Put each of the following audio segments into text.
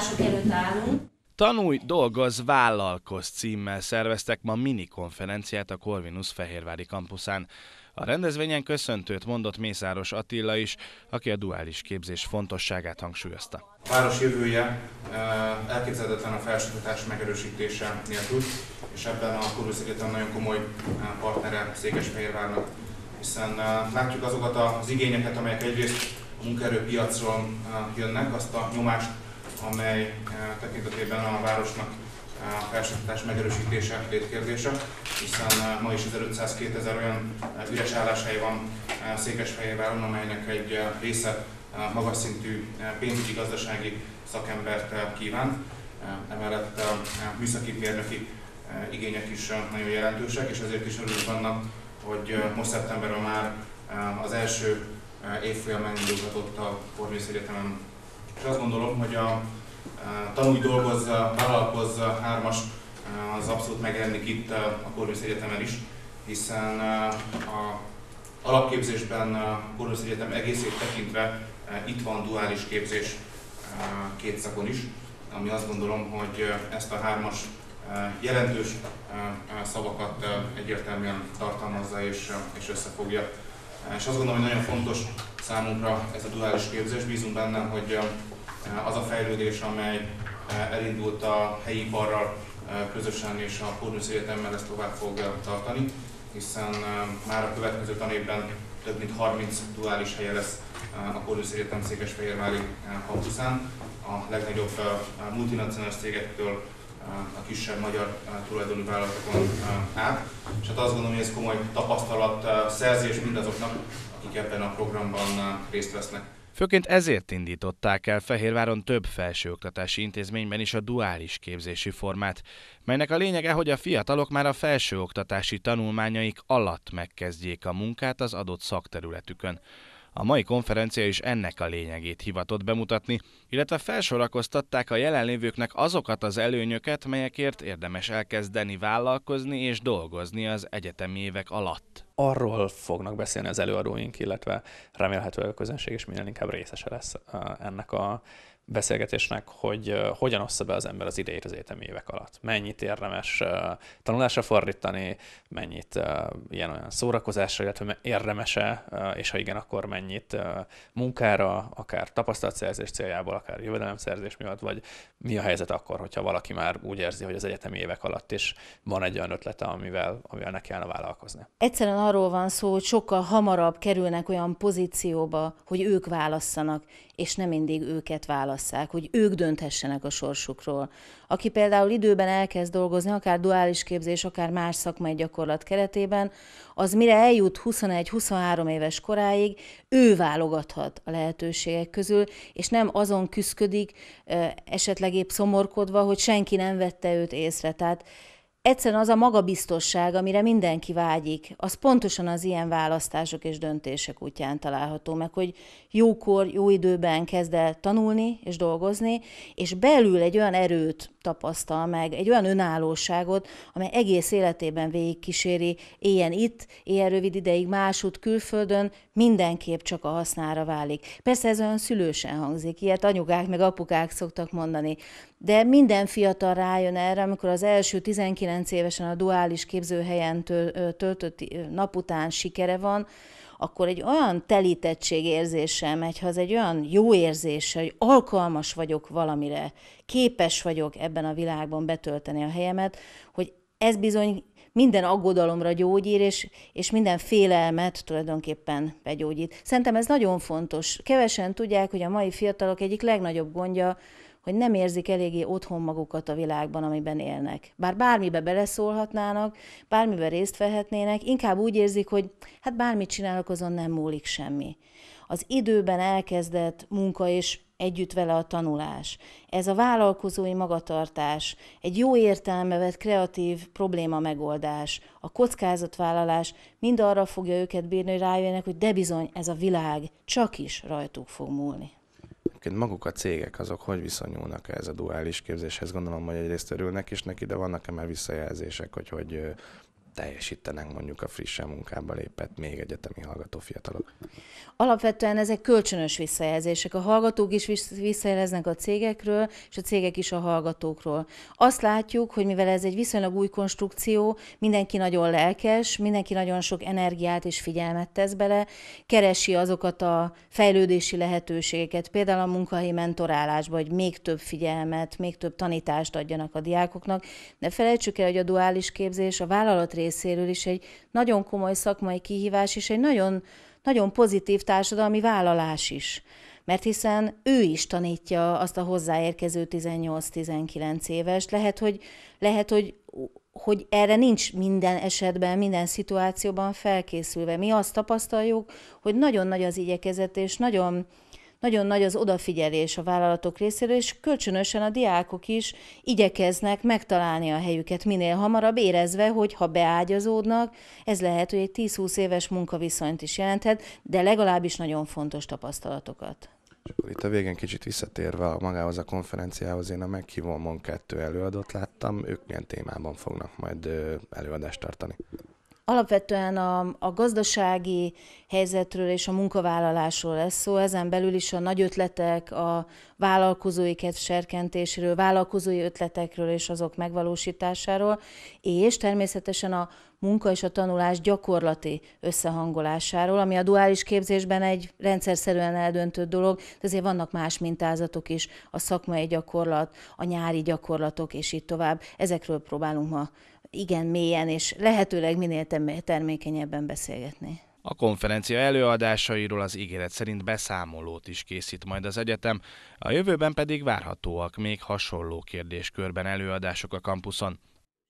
mások előtt állunk. Tanulj, dolgozz, vállalkoz címmel szerveztek ma mini konferenciát a Corvinus Fehérvári kampuszán. A rendezvényen köszöntőt mondott Mészáros Attila is, aki a duális képzés fontosságát hangsúlyozta. Város jövője eh, elképzelhetetlen a felsőoktatás megerősítése nélkül, és ebben a Kurusz Egyetem nagyon komoly eh, partnere Székesfehérvárnak, hiszen eh, látjuk azokat az igényeket, amelyek egyrészt a munkaerőpiacról jönnek, azt a nyomást, amely eh, tekintetében a városnak eh, a felsőoktatás megerősítése létkérdése, hiszen eh, ma is 1500-2000 olyan üres álláshely van Székesfehérváron, amelynek egy része magas szintű pénzügyi gazdasági szakembert kíván. Emellett műszaki mérnöki igények is nagyon jelentősek, és ezért is örülünk annak, hogy most szeptemberben már az első évfolyamán indulhatott a Kormész Egyetemen és azt gondolom, hogy a, a tanulj, dolgozz, vállalkozz hármas eh, az abszolút megjelenik itt eh, a Corvinus Egyetemen is, hiszen eh, a alapképzésben a Corvinus Egyetem egészét tekintve itt van duális képzés két szakon is, ami azt gondolom, hogy ezt a hármas jelentős szavakat egyértelműen tartalmazza és, és összefogja. És azt gondolom, hogy nagyon fontos számunkra ez a duális képzés. Bízunk benne, hogy az a fejlődés, amely elindult a helyi barral közösen és a Kórnusz Egyetemmel ezt tovább fog tartani, hiszen már a következő tanévben több mint 30 duális helye lesz a Kórnusz Egyetem Székesfehérvári kampuszán. A legnagyobb multinacionális cégektől a kisebb magyar tulajdonú vállalatokon át. És hát azt gondolom, hogy ez komoly tapasztalat szerzés mindazoknak, akik ebben a programban részt vesznek. Főként ezért indították el Fehérváron több felsőoktatási intézményben is a duális képzési formát, melynek a lényege, hogy a fiatalok már a felsőoktatási tanulmányaik alatt megkezdjék a munkát az adott szakterületükön. A mai konferencia is ennek a lényegét hivatott bemutatni, illetve felsorakoztatták a jelenlévőknek azokat az előnyöket, melyekért érdemes elkezdeni vállalkozni és dolgozni az egyetemi évek alatt. Arról fognak beszélni az előadóink, illetve remélhetőleg a közönség is minél inkább részese lesz ennek a beszélgetésnek, hogy hogyan ossza be az ember az idejét az egyetemi évek alatt. Mennyit érdemes tanulásra fordítani, mennyit ilyen olyan szórakozásra, illetve érdemese, és ha igen, akkor mennyit munkára, akár tapasztalatszerzés céljából, akár jövedelemszerzés miatt, vagy mi a helyzet akkor, hogyha valaki már úgy érzi, hogy az egyetemi évek alatt is van egy olyan ötlete, amivel, amivel neki kellene vállalkozni. Egyszerűen arról van szó, hogy sokkal hamarabb kerülnek olyan pozícióba, hogy ők válasszanak, és nem mindig őket válasz válasszák, hogy ők dönthessenek a sorsukról. Aki például időben elkezd dolgozni, akár duális képzés, akár más szakmai gyakorlat keretében, az mire eljut 21-23 éves koráig, ő válogathat a lehetőségek közül, és nem azon küszködik, esetleg épp szomorkodva, hogy senki nem vette őt észre. Tehát egyszerűen az a magabiztosság, amire mindenki vágyik, az pontosan az ilyen választások és döntések útján található meg, hogy jókor, jó időben kezd el tanulni és dolgozni, és belül egy olyan erőt tapasztal meg, egy olyan önállóságot, amely egész életében végigkíséri, éljen itt, éljen rövid ideig másút külföldön, mindenképp csak a hasznára válik. Persze ez olyan szülősen hangzik, ilyet anyukák meg apukák szoktak mondani, de minden fiatal rájön erre, amikor az első 19 évesen a duális képzőhelyen töltött nap után sikere van, akkor egy olyan telítettség érzéssel megy haza, egy olyan jó érzése, hogy alkalmas vagyok valamire, képes vagyok ebben a világban betölteni a helyemet, hogy ez bizony minden aggodalomra gyógyír, és, és minden félelmet tulajdonképpen begyógyít. Szerintem ez nagyon fontos. Kevesen tudják, hogy a mai fiatalok egyik legnagyobb gondja hogy nem érzik eléggé otthon magukat a világban, amiben élnek. Bár bármibe beleszólhatnának, bármibe részt vehetnének, inkább úgy érzik, hogy hát bármit csinálok, azon nem múlik semmi. Az időben elkezdett munka és együtt vele a tanulás. Ez a vállalkozói magatartás, egy jó értelme vett kreatív probléma megoldás, a kockázatvállalás mind arra fogja őket bírni, hogy rájönnek, hogy de bizony ez a világ csak is rajtuk fog múlni egyébként maguk a cégek azok hogy viszonyulnak ez a duális képzéshez? Gondolom, hogy egyrészt örülnek is neki, de vannak-e már visszajelzések, hogy hogy teljesítenek mondjuk a frissen munkába lépett még egyetemi hallgató fiatalok? Alapvetően ezek kölcsönös visszajelzések. A hallgatók is visszajeleznek a cégekről, és a cégek is a hallgatókról. Azt látjuk, hogy mivel ez egy viszonylag új konstrukció, mindenki nagyon lelkes, mindenki nagyon sok energiát és figyelmet tesz bele, keresi azokat a fejlődési lehetőségeket, például a munkahelyi mentorálásba, hogy még több figyelmet, még több tanítást adjanak a diákoknak. Ne felejtsük el, hogy a duális képzés a vállalat részéről is egy nagyon komoly szakmai kihívás, és egy nagyon, nagyon pozitív társadalmi vállalás is. Mert hiszen ő is tanítja azt a hozzáérkező 18-19 éves. Lehet, hogy, lehet, hogy hogy erre nincs minden esetben, minden szituációban felkészülve. Mi azt tapasztaljuk, hogy nagyon nagy az igyekezet, és nagyon, nagyon nagy az odafigyelés a vállalatok részéről, és kölcsönösen a diákok is igyekeznek megtalálni a helyüket minél hamarabb, érezve, hogy ha beágyazódnak, ez lehet, hogy egy 10-20 éves munkaviszonyt is jelenthet, de legalábbis nagyon fontos tapasztalatokat. És akkor itt a végén kicsit visszatérve a magához a konferenciához, én a meghívomon kettő előadót láttam, ők milyen témában fognak majd előadást tartani? Alapvetően a, a gazdasági helyzetről és a munkavállalásról lesz szó, ezen belül is a nagy ötletek, a vállalkozói kedv vállalkozói ötletekről és azok megvalósításáról, és természetesen a munka és a tanulás gyakorlati összehangolásáról, ami a duális képzésben egy rendszer szerűen eldöntött dolog, de azért vannak más mintázatok is, a szakmai gyakorlat, a nyári gyakorlatok és így tovább. Ezekről próbálunk ma igen mélyen, és lehetőleg minél termékenyebben beszélgetni. A konferencia előadásairól az ígéret szerint beszámolót is készít majd az egyetem, a jövőben pedig várhatóak még hasonló kérdéskörben előadások a kampuszon.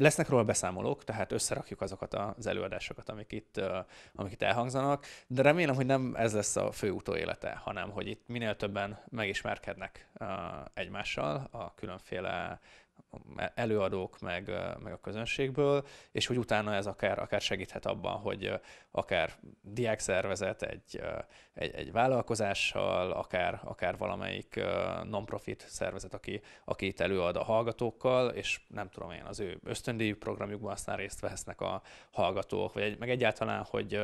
Lesznek róla beszámolók, tehát összerakjuk azokat az előadásokat, amik itt, amik itt elhangzanak, de remélem, hogy nem ez lesz a fő utóélete, hanem hogy itt minél többen megismerkednek egymással a különféle előadók, meg, meg a közönségből, és hogy utána ez akár, akár segíthet abban, hogy akár diák szervezet egy, egy, egy vállalkozással, akár, akár valamelyik non-profit szervezet, aki, aki itt előad a hallgatókkal, és nem tudom én, az ő ösztöndi programjukban aztán részt vesznek a hallgatók, vagy egy, meg egyáltalán, hogy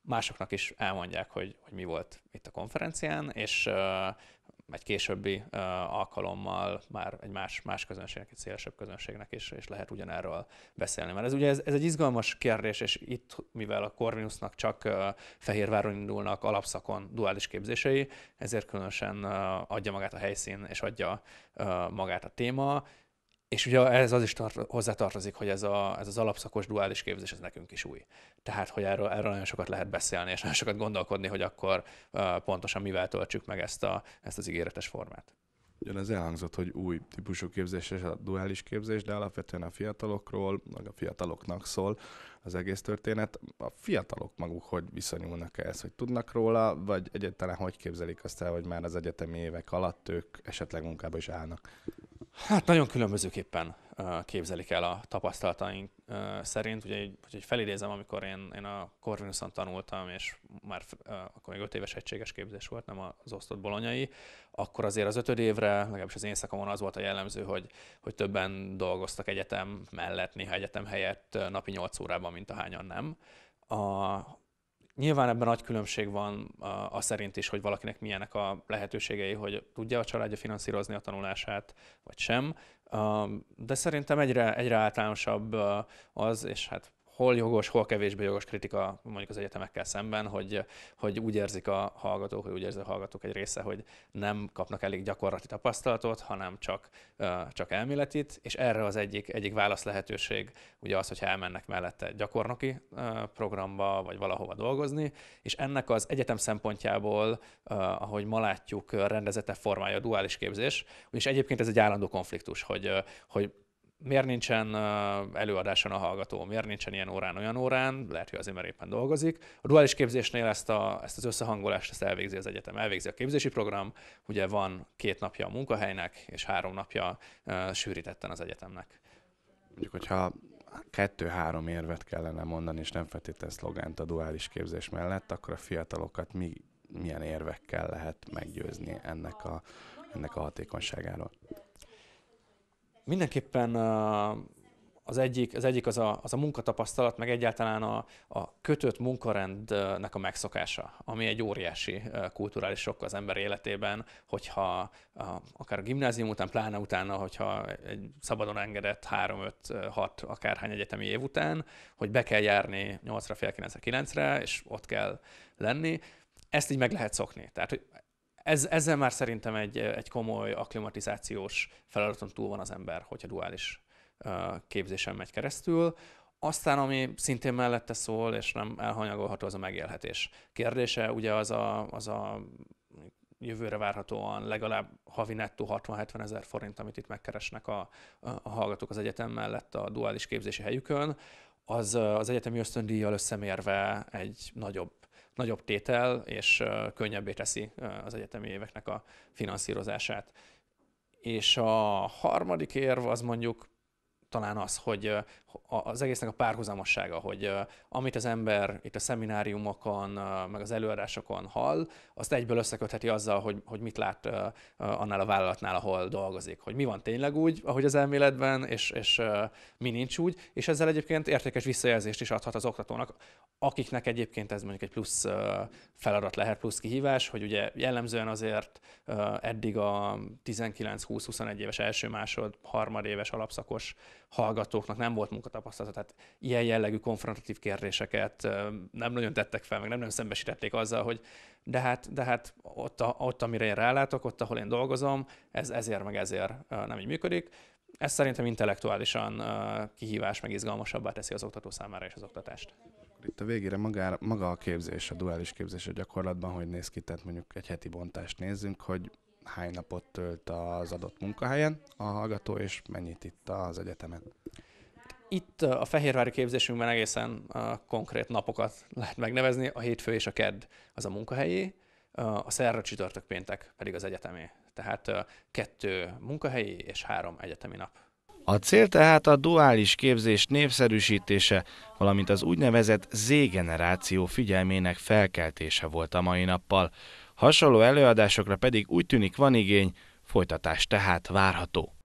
másoknak is elmondják, hogy, hogy mi volt itt a konferencián, és, egy későbbi alkalommal már egy más, más közönségnek, egy szélesebb közönségnek is, és lehet ugyanerről beszélni. Mert ez ugye ez, ez egy izgalmas kérdés, és itt, mivel a Corvinusnak csak Fehérváron indulnak alapszakon duális képzései, ezért különösen adja magát a helyszín, és adja magát a téma, és ugye ez az is tart, hozzátartozik, hogy ez, a, ez az alapszakos duális képzés, ez nekünk is új. Tehát, hogy erről, erről nagyon sokat lehet beszélni, és nagyon sokat gondolkodni, hogy akkor uh, pontosan mivel töltsük meg ezt, a, ezt az ígéretes formát. Ugyan ez elhangzott, hogy új típusú képzés és a duális képzés, de alapvetően a fiatalokról, meg a fiataloknak szól az egész történet. A fiatalok maguk hogy viszonyulnak ehhez, hogy tudnak róla, vagy egyáltalán hogy képzelik azt el, hogy már az egyetemi évek alatt ők esetleg munkába is állnak? Hát nagyon különbözőképpen képzelik el a tapasztalataink szerint. Ugye, hogy egy felidézem, amikor én, én a Corvinuson tanultam, és már akkor még öt éves egységes képzés volt, nem az osztott bolonyai, akkor azért az ötöd évre, legalábbis az én szakomon az volt a jellemző, hogy, hogy többen dolgoztak egyetem mellett, néha egyetem helyett napi 8 órában, mint ahányan nem. A, Nyilván ebben nagy különbség van a, a szerint is, hogy valakinek milyenek a lehetőségei, hogy tudja a családja finanszírozni a tanulását, vagy sem. De szerintem egyre, egyre általánosabb az, és hát hol jogos, hol kevésbé jogos kritika mondjuk az egyetemekkel szemben, hogy, hogy úgy érzik a hallgatók, hogy úgy érzik a hallgatók egy része, hogy nem kapnak elég gyakorlati tapasztalatot, hanem csak, csak elméletit, és erre az egyik, egyik válasz lehetőség ugye az, hogyha elmennek mellette gyakornoki programba, vagy valahova dolgozni, és ennek az egyetem szempontjából, ahogy ma látjuk, rendezete formája a duális képzés, és egyébként ez egy állandó konfliktus, hogy, hogy miért nincsen előadáson a hallgató, miért nincsen ilyen órán, olyan órán, lehet, hogy azért, mert éppen dolgozik. A duális képzésnél ezt, a, ezt az összehangolást ezt elvégzi az egyetem, elvégzi a képzési program, ugye van két napja a munkahelynek, és három napja uh, sűrítetten az egyetemnek. Mondjuk, hogyha kettő-három érvet kellene mondani, és nem feltétlenül szlogánt a duális képzés mellett, akkor a fiatalokat mi, milyen érvekkel lehet meggyőzni ennek a, ennek a hatékonyságáról? Mindenképpen az egyik az, egyik az, a, az a munkatapasztalat, meg egyáltalán a, a kötött munkarendnek a megszokása, ami egy óriási kulturális sok az ember életében, hogyha a, akár a gimnázium után, pláne utána, hogyha egy szabadon engedett 3 5 6 akárhány egyetemi év után, hogy be kell járni 8-ra, fél 9-re, 9-re, és ott kell lenni, ezt így meg lehet szokni. Tehát, hogy ez, ezzel már szerintem egy, egy komoly akklimatizációs feladaton túl van az ember, hogyha duális képzésen megy keresztül. Aztán, ami szintén mellette szól, és nem elhanyagolható, az a megélhetés kérdése. Ugye az a, az a jövőre várhatóan legalább havi nettó 60-70 ezer forint, amit itt megkeresnek a, a hallgatók az egyetem mellett a duális képzési helyükön, az az egyetemi ösztöndíjjal összemérve egy nagyobb nagyobb tétel, és könnyebbé teszi az egyetemi éveknek a finanszírozását. És a harmadik érv az mondjuk talán az, hogy az egésznek a párhuzamossága, hogy amit az ember itt a szemináriumokon, meg az előadásokon hall, azt egyből összekötheti azzal, hogy, hogy mit lát annál a vállalatnál, ahol dolgozik. Hogy mi van tényleg úgy, ahogy az elméletben, és, és mi nincs úgy, és ezzel egyébként értékes visszajelzést is adhat az oktatónak, akiknek egyébként ez mondjuk egy plusz feladat lehet, plusz kihívás, hogy ugye jellemzően azért eddig a 19-20-21 éves első, másod, harmadéves alapszakos hallgatóknak nem volt munkatapasztalata, tehát ilyen jellegű konfrontatív kérdéseket nem nagyon tettek fel, meg nem nagyon szembesítették azzal, hogy de hát, de hát ott, a, ott, amire én rálátok, ott, ahol én dolgozom, ez ezért meg ezért nem így működik. Ez szerintem intellektuálisan kihívás, meg izgalmasabbá teszi az oktató számára és az oktatást. Itt a végére maga, maga a képzés, a duális képzés a gyakorlatban, hogy néz ki, tehát mondjuk egy heti bontást nézzünk, hogy hány napot tölt az adott munkahelyen a hallgató, és mennyit itt az egyetemen. Itt a Fehérvári képzésünkben egészen a konkrét napokat lehet megnevezni, a hétfő és a kedd az a munkahelyi, a szerra csütörtök péntek pedig az egyetemi. Tehát kettő munkahelyi és három egyetemi nap. A cél tehát a duális képzés népszerűsítése, valamint az úgynevezett Z-generáció figyelmének felkeltése volt a mai nappal. Hasonló előadásokra pedig úgy tűnik van igény, folytatás tehát várható.